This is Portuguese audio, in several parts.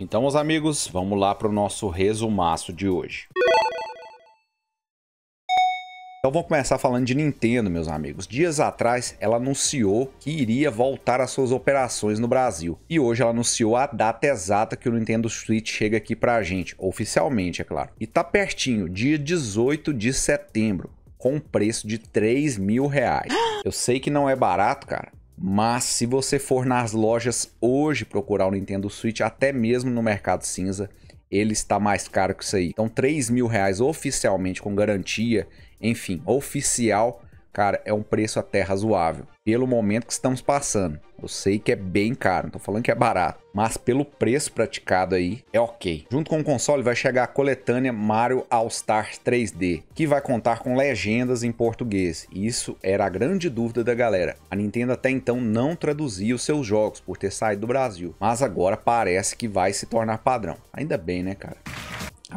Então, meus amigos, vamos lá para o nosso resumaço de hoje. Então vamos começar falando de Nintendo, meus amigos. Dias atrás, ela anunciou que iria voltar às suas operações no Brasil. E hoje ela anunciou a data exata que o Nintendo Switch chega aqui para a gente, oficialmente, é claro. E tá pertinho, dia 18 de setembro, com um preço de 3 mil reais. Eu sei que não é barato, cara, mas se você for nas lojas hoje procurar o Nintendo Switch, até mesmo no mercado cinza, ele está mais caro que isso aí. Então, 3 mil reais oficialmente com garantia, enfim, oficial cara, é um preço até razoável. Pelo momento que estamos passando, eu sei que é bem caro, não tô falando que é barato, mas pelo preço praticado aí, é ok. Junto com o console vai chegar a coletânea Mario All Star 3D, que vai contar com legendas em português. Isso era a grande dúvida da galera. A Nintendo até então não traduzia os seus jogos por ter saído do Brasil, mas agora parece que vai se tornar padrão. Ainda bem, né, cara?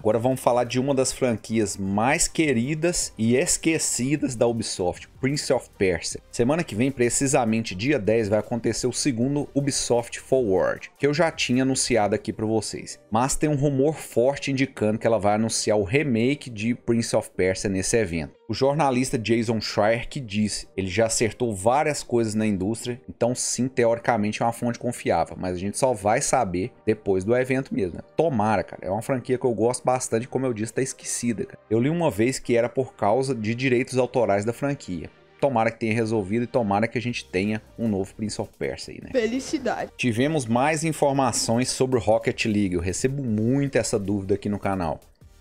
Agora vamos falar de uma das franquias mais queridas e esquecidas da Ubisoft, Prince of Persia. Semana que vem, precisamente dia 10, vai acontecer o segundo Ubisoft Forward, que eu já tinha anunciado aqui para vocês. Mas tem um rumor forte indicando que ela vai anunciar o remake de Prince of Persia nesse evento. O jornalista Jason Schreier que disse, ele já acertou várias coisas na indústria, então sim, teoricamente é uma fonte confiável, mas a gente só vai saber depois do evento mesmo. Né? Tomara, cara, é uma franquia que eu gosto bastante bastante, como eu disse, está esquecida. Cara. Eu li uma vez que era por causa de direitos autorais da franquia. Tomara que tenha resolvido e tomara que a gente tenha um novo Prince of Persia aí, né? Felicidade. Tivemos mais informações sobre o Rocket League. Eu recebo muito essa dúvida aqui no canal.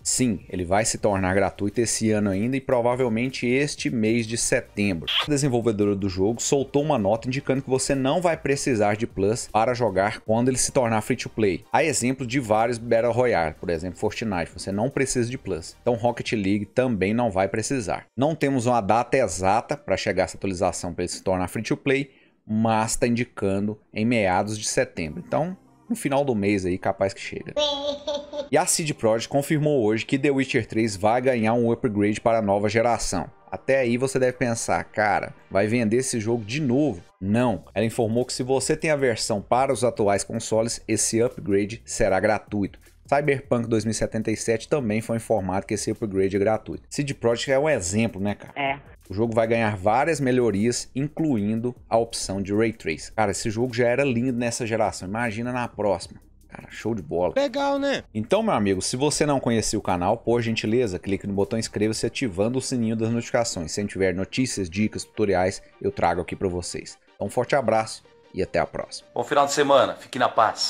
Sim, ele vai se tornar gratuito esse ano ainda e provavelmente este mês de setembro. A desenvolvedora do jogo soltou uma nota indicando que você não vai precisar de Plus para jogar quando ele se tornar free to play. Há exemplos de vários Battle Royale, por exemplo, Fortnite, você não precisa de Plus. Então Rocket League também não vai precisar. Não temos uma data exata para chegar essa atualização para ele se tornar free to play, mas está indicando em meados de setembro. Então, no final do mês aí, capaz que chega. E a CD Projekt confirmou hoje que The Witcher 3 vai ganhar um upgrade para a nova geração. Até aí você deve pensar, cara, vai vender esse jogo de novo? Não. Ela informou que se você tem a versão para os atuais consoles, esse upgrade será gratuito. Cyberpunk 2077 também foi informado que esse upgrade é gratuito. CD Projekt é um exemplo, né, cara? É. O jogo vai ganhar várias melhorias, incluindo a opção de Ray Trace. Cara, esse jogo já era lindo nessa geração, imagina na próxima. Cara, show de bola. Legal, né? Então, meu amigo, se você não conhecia o canal, por gentileza, clique no botão inscreva-se ativando o sininho das notificações. Se tiver notícias, dicas, tutoriais, eu trago aqui para vocês. Então, um forte abraço e até a próxima. Bom final de semana. Fique na paz.